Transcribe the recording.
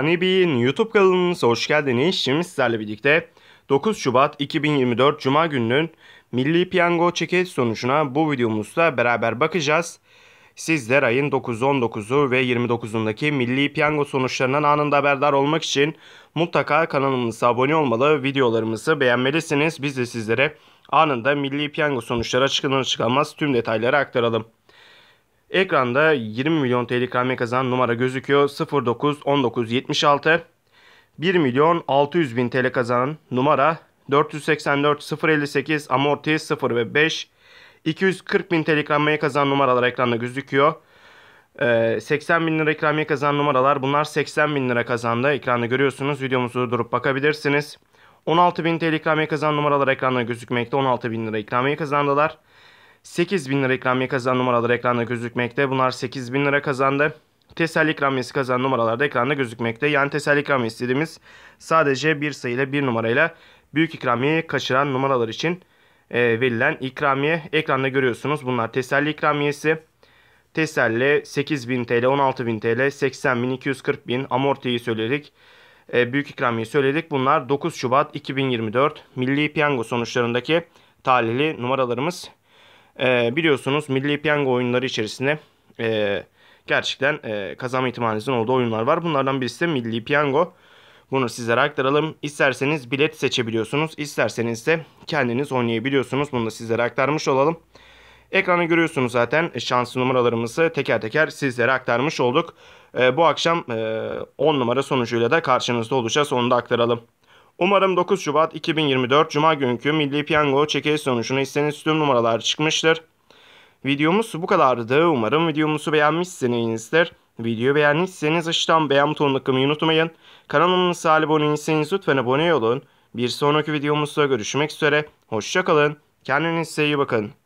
Hanibi'nin YouTube kanalımıza hoş geldiniz. Şimdi sizlerle birlikte 9 Şubat 2024 Cuma gününün Milli Piyango çekil sonucuna bu videomuzla beraber bakacağız. Sizler ayın 9'u, 19'u ve 29'undaki Milli Piyango sonuçlarından anında haberdar olmak için mutlaka kanalımıza abone olmalı, videolarımızı beğenmelisiniz. Biz de sizlere anında Milli Piyango sonuçları açıklanır çıkılmaz tüm detayları aktaralım. Ekranda 20 milyon TL ikramiye kazanan numara gözüküyor. 09 19 76 1 milyon 600 bin TL kazanan numara 484 058 amorti 0 ve 5 240 bin TL ikramiye kazanan numaralar ekranda gözüküyor. 80 ee, bin lira ikramiye kazanan numaralar bunlar 80 bin lira kazandı. Ekranda görüyorsunuz videomuzu durup bakabilirsiniz. 16 bin TL ikramiye kazanan numaralar ekranda gözükmekte. 16 bin lira ikramiye kazandılar. 8 bin lira ikramiye kazanan numaralar ekranda gözükmekte. Bunlar 8 bin lira kazandı. Teselli ikramiyesi kazanan numaralar da ekranda gözükmekte. Yani teselli ikramiyesi dediğimiz sadece bir sayıyla bir numarayla büyük ikramiyeyi kaçıran numaralar için e, verilen ikramiye ekranda görüyorsunuz. Bunlar teselli ikramiyesi. Teselli 8000 TL, 16000 TL, 80.000, 240.000 amortiyi söyledik. E, büyük ikramiye söyledik. Bunlar 9 Şubat 2024 Milli Piyango sonuçlarındaki talihli numaralarımız. Ee, biliyorsunuz milli piyango oyunları içerisinde e, gerçekten e, kazanma ihtimalinizin olduğu oyunlar var. Bunlardan birisi de milli piyango. Bunu sizlere aktaralım. İsterseniz bilet seçebiliyorsunuz. İsterseniz de kendiniz oynayabiliyorsunuz. Bunu da sizlere aktarmış olalım. Ekranı görüyorsunuz zaten e, şanslı numaralarımızı teker teker sizlere aktarmış olduk. E, bu akşam 10 e, numara sonucuyla da karşınızda olacağız. Onu da aktaralım. Umarım 9 Şubat 2024 Cuma günkü Milli Piyango çekiliş sonucuna istediğiniz tüm numaralar çıkmıştır. Videomuz bu kadardı. Umarım videomuzu beğenmişsinizdir. Videoyu beğendiyseniz aşağıdan beğen butonuna tıklamayı unutmayın. Kanalımıza abone değilseniz lütfen abone olun. Bir sonraki videomuzda görüşmek üzere. Hoşçakalın. Kendinize iyi bakın.